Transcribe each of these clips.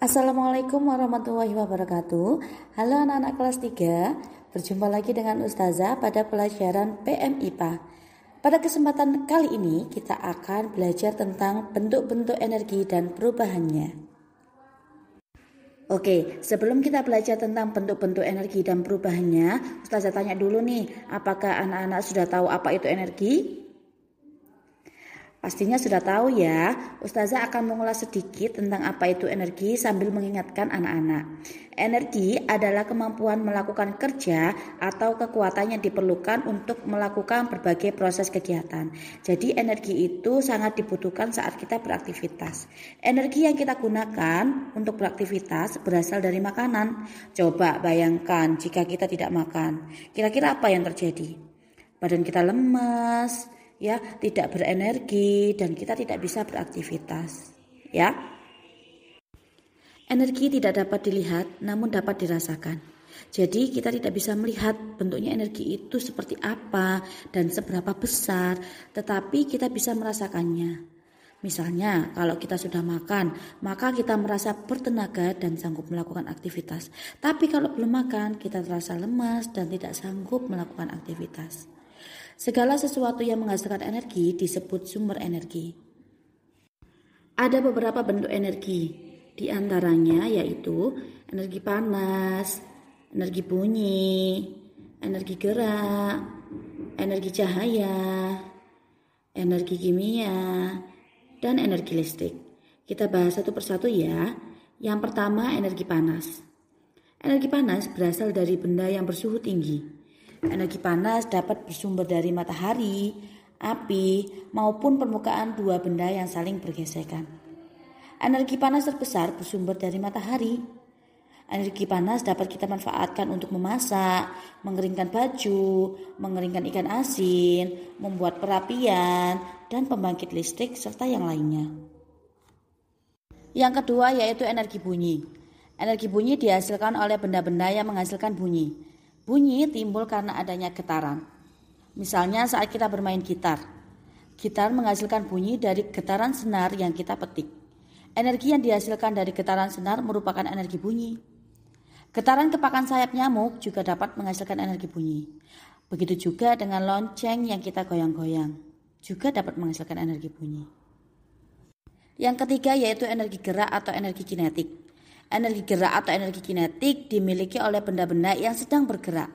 Assalamualaikum warahmatullahi wabarakatuh Halo anak-anak kelas 3 Berjumpa lagi dengan Ustazah pada pelajaran PMIPA Pada kesempatan kali ini kita akan belajar tentang bentuk-bentuk energi dan perubahannya Oke, sebelum kita belajar tentang bentuk-bentuk energi dan perubahannya, Ustazah tanya dulu nih, apakah anak-anak sudah tahu apa itu energi? Pastinya sudah tahu ya, Ustazah akan mengulas sedikit tentang apa itu energi sambil mengingatkan anak-anak. Energi adalah kemampuan melakukan kerja atau kekuatan yang diperlukan untuk melakukan berbagai proses kegiatan. Jadi energi itu sangat dibutuhkan saat kita beraktivitas. Energi yang kita gunakan untuk beraktivitas berasal dari makanan. Coba bayangkan jika kita tidak makan, kira-kira apa yang terjadi? Badan kita lemas, ya tidak berenergi dan kita tidak bisa beraktivitas ya energi tidak dapat dilihat namun dapat dirasakan jadi kita tidak bisa melihat bentuknya energi itu seperti apa dan seberapa besar tetapi kita bisa merasakannya Misalnya, kalau kita sudah makan, maka kita merasa bertenaga dan sanggup melakukan aktivitas. Tapi kalau belum makan, kita terasa lemas dan tidak sanggup melakukan aktivitas. Segala sesuatu yang menghasilkan energi disebut sumber energi. Ada beberapa bentuk energi, di antaranya yaitu energi panas, energi bunyi, energi gerak, energi cahaya, energi kimia, dan energi listrik. Kita bahas satu persatu ya. Yang pertama, energi panas. Energi panas berasal dari benda yang bersuhu tinggi Energi panas dapat bersumber dari matahari, api, maupun permukaan dua benda yang saling bergesekan. Energi panas terbesar bersumber dari matahari. Energi panas dapat kita manfaatkan untuk memasak, mengeringkan baju, mengeringkan ikan asin, membuat perapian, dan pembangkit listrik serta yang lainnya. Yang kedua yaitu energi bunyi. Energi bunyi dihasilkan oleh benda-benda yang menghasilkan bunyi. Bunyi timbul karena adanya getaran. Misalnya saat kita bermain gitar. Gitar menghasilkan bunyi dari getaran senar yang kita petik. Energi yang dihasilkan dari getaran senar merupakan energi bunyi. Getaran kepakan sayap nyamuk juga dapat menghasilkan energi bunyi. Begitu juga dengan lonceng yang kita goyang-goyang, juga dapat menghasilkan energi bunyi. Yang ketiga yaitu energi gerak atau energi kinetik. Energi gerak atau energi kinetik dimiliki oleh benda-benda yang sedang bergerak.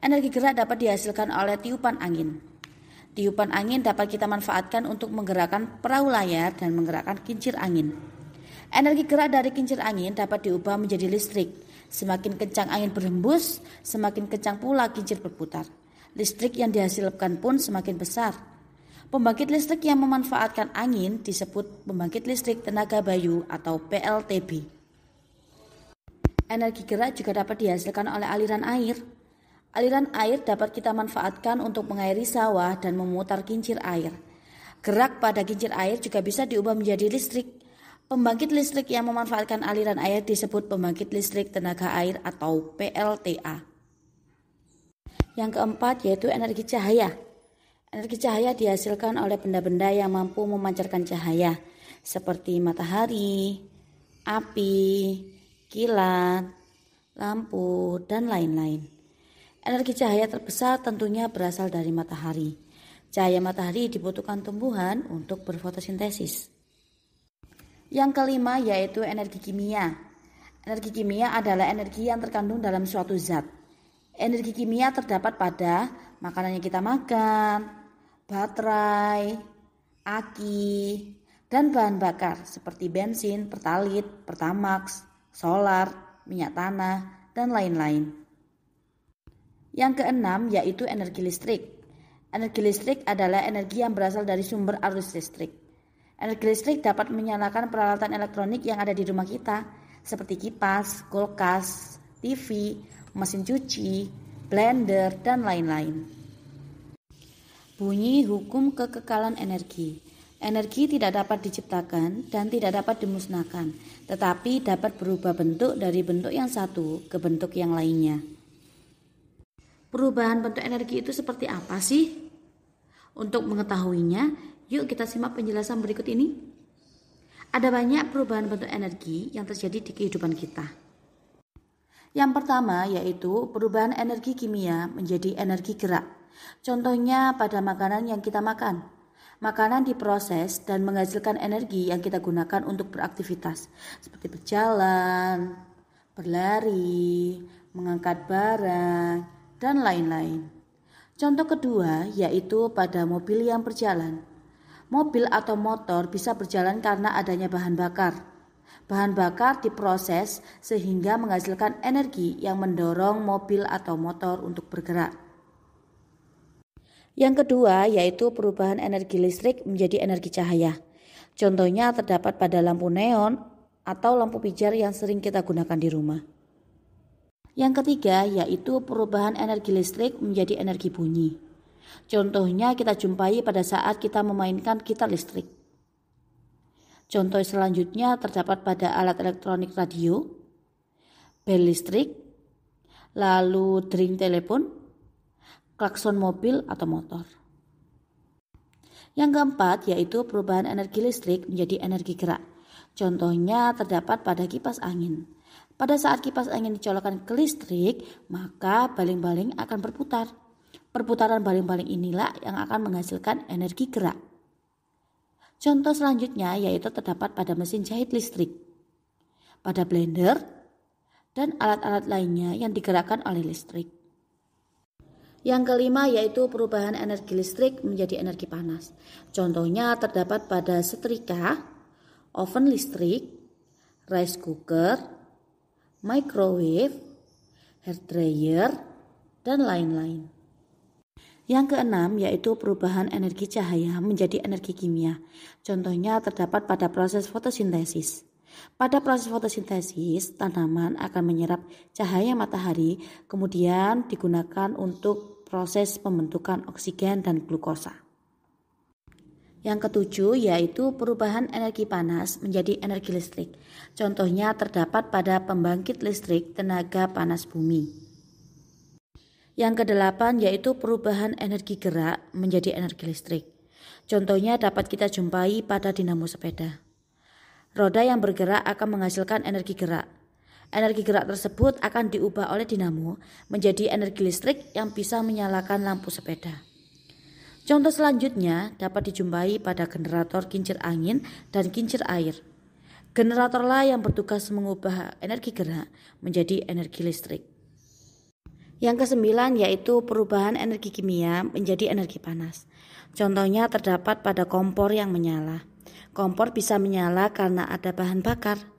Energi gerak dapat dihasilkan oleh tiupan angin. Tiupan angin dapat kita manfaatkan untuk menggerakkan perahu layar dan menggerakkan kincir angin. Energi gerak dari kincir angin dapat diubah menjadi listrik. Semakin kencang angin berhembus, semakin kencang pula kincir berputar. Listrik yang dihasilkan pun semakin besar. Pembangkit listrik yang memanfaatkan angin disebut pembangkit listrik tenaga bayu atau PLTB. Energi gerak juga dapat dihasilkan oleh aliran air. Aliran air dapat kita manfaatkan untuk mengairi sawah dan memutar kincir air. Gerak pada kincir air juga bisa diubah menjadi listrik. Pembangkit listrik yang memanfaatkan aliran air disebut pembangkit listrik tenaga air atau PLTA. Yang keempat yaitu energi cahaya. Energi cahaya dihasilkan oleh benda-benda yang mampu memancarkan cahaya seperti matahari, api, kilat, lampu, dan lain-lain. Energi cahaya terbesar tentunya berasal dari matahari. Cahaya matahari dibutuhkan tumbuhan untuk berfotosintesis. Yang kelima yaitu energi kimia. Energi kimia adalah energi yang terkandung dalam suatu zat. Energi kimia terdapat pada makanan yang kita makan, baterai, aki, dan bahan bakar seperti bensin, pertalit, pertamax, solar, minyak tanah, dan lain-lain. Yang keenam yaitu energi listrik. Energi listrik adalah energi yang berasal dari sumber arus listrik. Energi listrik dapat menyalakan peralatan elektronik yang ada di rumah kita, seperti kipas, kulkas, TV, mesin cuci, blender, dan lain-lain. Bunyi hukum kekekalan energi. Energi tidak dapat diciptakan dan tidak dapat dimusnahkan, tetapi dapat berubah bentuk dari bentuk yang satu ke bentuk yang lainnya. Perubahan bentuk energi itu seperti apa sih? Untuk mengetahuinya, yuk kita simak penjelasan berikut ini. Ada banyak perubahan bentuk energi yang terjadi di kehidupan kita. Yang pertama yaitu perubahan energi kimia menjadi energi gerak. Contohnya pada makanan yang kita makan. Makanan diproses dan menghasilkan energi yang kita gunakan untuk beraktivitas, seperti berjalan, berlari, mengangkat barang, dan lain-lain. Contoh kedua yaitu pada mobil yang berjalan. Mobil atau motor bisa berjalan karena adanya bahan bakar. Bahan bakar diproses sehingga menghasilkan energi yang mendorong mobil atau motor untuk bergerak. Yang kedua yaitu perubahan energi listrik menjadi energi cahaya. Contohnya terdapat pada lampu neon atau lampu pijar yang sering kita gunakan di rumah. Yang ketiga yaitu perubahan energi listrik menjadi energi bunyi. Contohnya kita jumpai pada saat kita memainkan gitar listrik. Contoh selanjutnya terdapat pada alat elektronik radio, bel listrik, lalu drink telepon, klakson mobil atau motor. Yang keempat yaitu perubahan energi listrik menjadi energi gerak. Contohnya terdapat pada kipas angin. Pada saat kipas angin dicolokkan ke listrik, maka baling-baling akan berputar. Perputaran baling-baling inilah yang akan menghasilkan energi gerak. Contoh selanjutnya yaitu terdapat pada mesin jahit listrik, pada blender, dan alat-alat lainnya yang digerakkan oleh listrik. Yang kelima yaitu perubahan energi listrik menjadi energi panas. Contohnya terdapat pada setrika, oven listrik, rice cooker, microwave, hair dryer, dan lain-lain. Yang keenam yaitu perubahan energi cahaya menjadi energi kimia. Contohnya terdapat pada proses fotosintesis. Pada proses fotosintesis, tanaman akan menyerap cahaya matahari, kemudian digunakan untuk proses pembentukan oksigen dan glukosa. Yang ketujuh yaitu perubahan energi panas menjadi energi listrik. Contohnya terdapat pada pembangkit listrik tenaga panas bumi. Yang kedelapan yaitu perubahan energi gerak menjadi energi listrik. Contohnya dapat kita jumpai pada dinamo sepeda. Roda yang bergerak akan menghasilkan energi gerak, Energi gerak tersebut akan diubah oleh dinamo menjadi energi listrik yang bisa menyalakan lampu sepeda. Contoh selanjutnya dapat dijumpai pada generator kincir angin dan kincir air. Generatorlah yang bertugas mengubah energi gerak menjadi energi listrik. Yang kesembilan yaitu perubahan energi kimia menjadi energi panas. Contohnya terdapat pada kompor yang menyala. Kompor bisa menyala karena ada bahan bakar.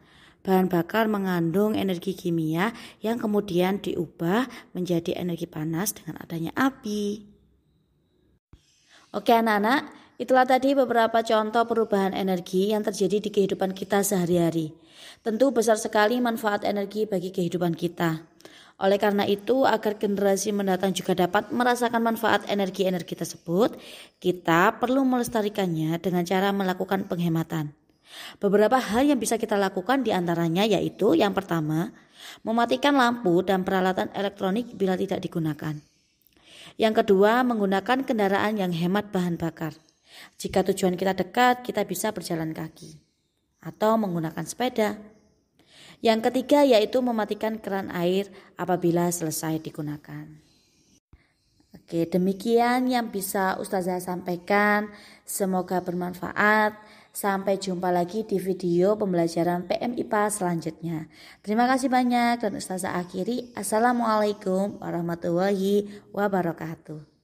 Bahan bakar mengandung energi kimia yang kemudian diubah menjadi energi panas dengan adanya api. Oke anak-anak, itulah tadi beberapa contoh perubahan energi yang terjadi di kehidupan kita sehari-hari. Tentu besar sekali manfaat energi bagi kehidupan kita. Oleh karena itu, agar generasi mendatang juga dapat merasakan manfaat energi-energi tersebut, kita perlu melestarikannya dengan cara melakukan penghematan. Beberapa hal yang bisa kita lakukan diantaranya yaitu yang pertama, mematikan lampu dan peralatan elektronik bila tidak digunakan. Yang kedua, menggunakan kendaraan yang hemat bahan bakar. Jika tujuan kita dekat, kita bisa berjalan kaki atau menggunakan sepeda. Yang ketiga yaitu mematikan keran air apabila selesai digunakan. Oke, demikian yang bisa Ustazah sampaikan. Semoga bermanfaat. Sampai jumpa lagi di video pembelajaran PM IPA selanjutnya. Terima kasih banyak dan Ustazah akhiri. Assalamualaikum warahmatullahi wabarakatuh.